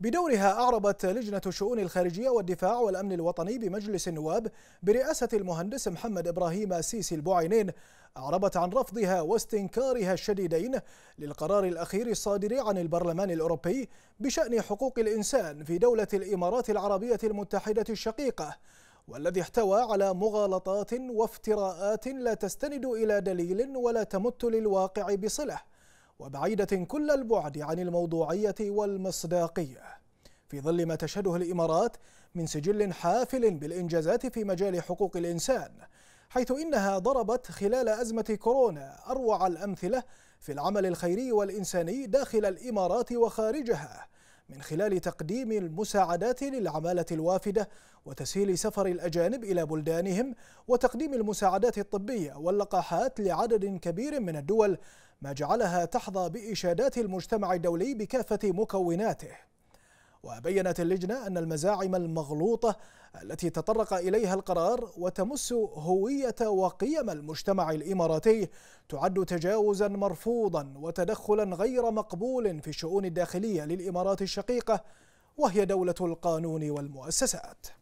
بدورها أعربت لجنة الشؤون الخارجية والدفاع والأمن الوطني بمجلس النواب برئاسة المهندس محمد إبراهيم السيسي البعينين أعربت عن رفضها واستنكارها الشديدين للقرار الأخير الصادر عن البرلمان الأوروبي بشأن حقوق الإنسان في دولة الإمارات العربية المتحدة الشقيقة والذي احتوى على مغالطات وافتراءات لا تستند إلى دليل ولا تمت للواقع بصلة وبعيدة كل البعد عن الموضوعية والمصداقية في ظل ما تشهده الإمارات من سجل حافل بالإنجازات في مجال حقوق الإنسان حيث إنها ضربت خلال أزمة كورونا أروع الأمثلة في العمل الخيري والإنساني داخل الإمارات وخارجها من خلال تقديم المساعدات للعمالة الوافدة وتسهيل سفر الأجانب إلى بلدانهم وتقديم المساعدات الطبية واللقاحات لعدد كبير من الدول ما جعلها تحظى بإشادات المجتمع الدولي بكافة مكوناته وبينت اللجنة أن المزاعم المغلوطة التي تطرق إليها القرار وتمس هوية وقيم المجتمع الإماراتي تعد تجاوزا مرفوضا وتدخلا غير مقبول في الشؤون الداخلية للإمارات الشقيقة وهي دولة القانون والمؤسسات